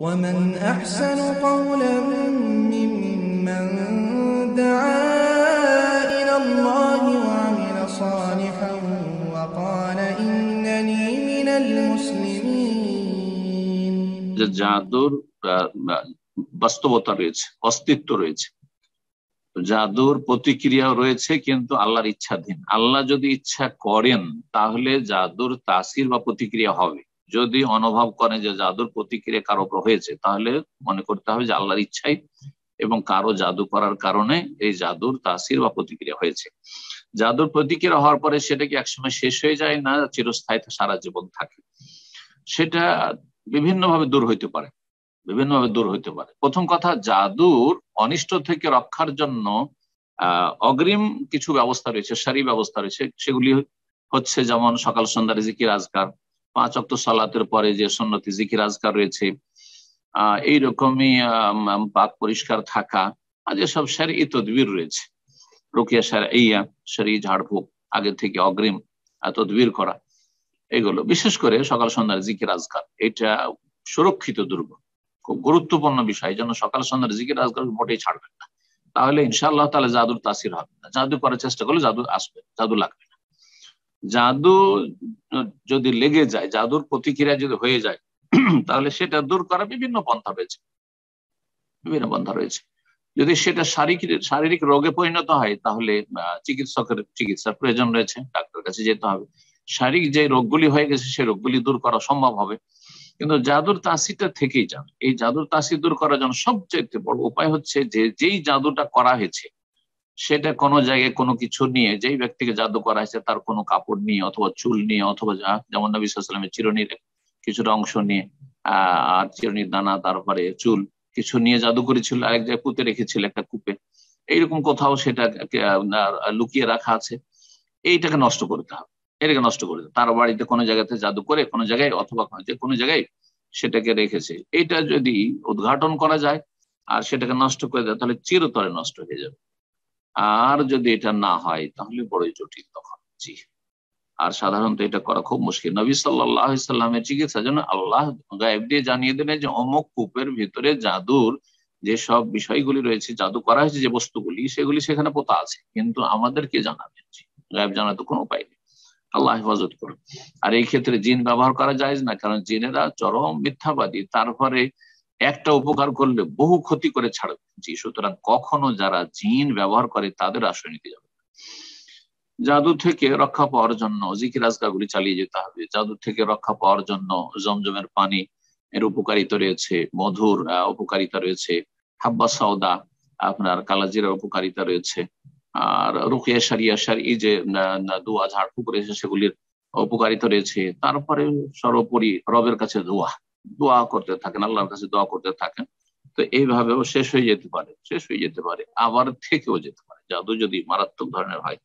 জাদুর বাস্তবতা রয়েছে অস্তিত্ব রয়েছে জাদুর প্রতিক্রিয়া রয়েছে কিন্তু আল্লাহর ইচ্ছাধীন আল্লাহ যদি ইচ্ছা করেন তাহলে জাদুর তাসির বা প্রতিক্রিয়া হবে যদি অনুভব করে যে জাদুর প্রতিক্রিয়া কারো উপর হয়েছে তাহলে মনে করতে হবে যে আল্লাহর ইচ্ছাই এবং কারো জাদু করার কারণে এই জাদুর তাসির বা প্রতিক্রিয়া হয়েছে জাদুর প্রতিক্রিয়া হওয়ার পরে সেটা কি একসময় শেষ হয়ে যায় না চিরস্থায়ী সারা জীবন থাকে সেটা বিভিন্নভাবে দূর হইতে পারে বিভিন্নভাবে দূর হইতে পারে প্রথম কথা জাদুর অনিষ্ট থেকে রক্ষার জন্য আহ অগ্রিম কিছু ব্যবস্থা রয়েছে সারি ব্যবস্থা রয়েছে সেগুলি হচ্ছে যেমন সকাল সন্ধ্যা জিকির আজকার পাঁচ অক্ত সালাতের পরে যে সন্ন্যতি জিকির আজকার রয়েছে আহ এইরকমই পাক পরিষ্কার থাকা আর যেসব এই তদবির রয়েছে রুকিয়া এইয়া স্যার এই ঝাড়ফুঁক আগে থেকে অগ্রিম তদবির করা এগুলো বিশেষ করে সকাল সন্ধ্যার জিকির আজকার এটা সুরক্ষিত দুর্গ খুব গুরুত্বপূর্ণ বিষয় যেন সকাল সন্ধ্যার জিকির আজকার মোটেই ছাড়বেন না তাহলে ইনশাআল্লাহ তাহলে জাদুর তাসির হবে না জাদু করার চেষ্টা করলে জাদু আসবে জাদু লাগবে জাদু যদি লেগে যায় জাদুর প্রতিক্রিয়া যদি হয়ে যায় তাহলে সেটা দূর করা বিভিন্ন পন্থা রয়েছে বিভিন্ন পন্থা রয়েছে যদি সেটা শারীরিক শারীরিক রোগে পরিণত হয় তাহলে চিকিৎসকের চিকিৎসার প্রয়োজন রয়েছে ডাক্তারের কাছে যেতে হবে শারীরিক যে রোগগুলি হয়ে গেছে সেই রোগগুলি দূর করা সম্ভব হবে কিন্তু জাদুর তাসিটা থেকেই যাবে এই জাদুর তাসি দূর করার জন্য সবচেয়ে বড় উপায় হচ্ছে যে যেই জাদুটা করা হয়েছে সেটা কোনো জায়গায় কোনো কিছু নিয়ে যেই ব্যক্তিকে জাদু করা হয়েছে তার কোনো কাপড় নিয়ে অথবা চুল নিয়ে অথবা যেমন নবী চিরনির কিছুটা অংশ নিয়ে আর চিরনির দানা তারপরে চুল কিছু নিয়ে জাদু করেছিল আরেক জায়গায় পুঁতে রেখেছিল একটা কূপে এইরকম কোথাও সেটা লুকিয়ে রাখা আছে এইটাকে নষ্ট করতে হবে এটাকে নষ্ট করতে তার বাড়িতে কোনো জায়গাতে জাদু করে কোনো জায়গায় অথবা যে কোনো জায়গায় সেটাকে রেখেছে এটা যদি উদ্ঘাটন করা যায় আর সেটাকে নষ্ট করে দেয় তাহলে চিরতরে নষ্ট হয়ে যাবে আর যদি এটা না হয় তাহলে বড়ই জটিল তখন জি আর সাধারণত এটা করা খুব মুশকিল নবী সাল্লাহামের চিকিৎসার জন্য আল্লাহ গায়েব দিয়ে জানিয়ে দিলেন যে অমুক কূপের ভিতরে জাদুর যে সব বিষয়গুলি রয়েছে জাদু করা হয়েছে যে বস্তুগুলি সেগুলি সেখানে পোতা আছে কিন্তু আমাদেরকে জানাবেন গায়েব জানা তো কোনো উপায় নেই আল্লাহ হেফাজত করুন আর এই ক্ষেত্রে জিন ব্যবহার করা যায় না কারণ জিনেরা চরম মিথ্যাবাদী তারপরে একটা উপকার করলে বহু ক্ষতি করে ছাড়বে জি সুতরাং কখনো যারা জিন ব্যবহার করে তাদের আশ্রয় নিতে যাবে জাদু থেকে রক্ষা পাওয়ার জন্য জিকির আজগাগুলি চালিয়ে যেতে হবে জাদু থেকে রক্ষা পাওয়ার জন্য জমজমের পানি এর উপকারিতা রয়েছে মধুর উপকারিতা রয়েছে হাব্বা সৌদা আপনার কালাজিরার উপকারিতা রয়েছে আর রুকিয়া সারিয়া সারি যে দোয়া ঝাড়ফুঁক রয়েছে সেগুলির উপকারিতা রয়েছে তারপরে সর্বোপরি রবের কাছে দোয়া দোয়া করতে থাকেন আল্লাহর কাছে দোয়া করতে থাকেন তো এইভাবেও শেষ হয়ে যেতে পারে শেষ হয়ে যেতে পারে আবার থেকেও যেতে পারে জাদু যদি মারাত্মক ধরনের হয়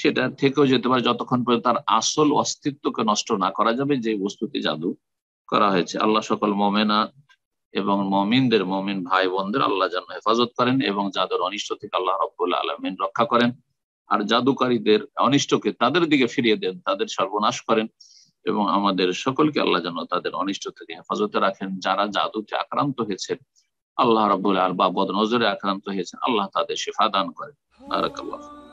সেটা থেকেও যেতে পারে যতক্ষণ পর্যন্ত তার আসল অস্তিত্বকে নষ্ট না করা যাবে যে বস্তুতে জাদু করা হয়েছে আল্লাহ সকল মমেনা এবং মমিনদের মমিন ভাই বোনদের আল্লাহ যেন হেফাজত করেন এবং যাদের অনিষ্ট থেকে আল্লাহ রব্বুল আলমিন রক্ষা করেন আর জাদুকারীদের অনিষ্টকে তাদের দিকে ফিরিয়ে দেন তাদের সর্বনাশ করেন এবং আমাদের সকলকে আল্লাহ যেন তাদের অনিষ্ট থেকে হেফাজতে রাখেন যারা জাদুতে আক্রান্ত হয়েছেন আল্লাহ রাবুল আর বা বদনজরে আক্রান্ত হয়েছেন আল্লাহ তাদের শেফা দান করেন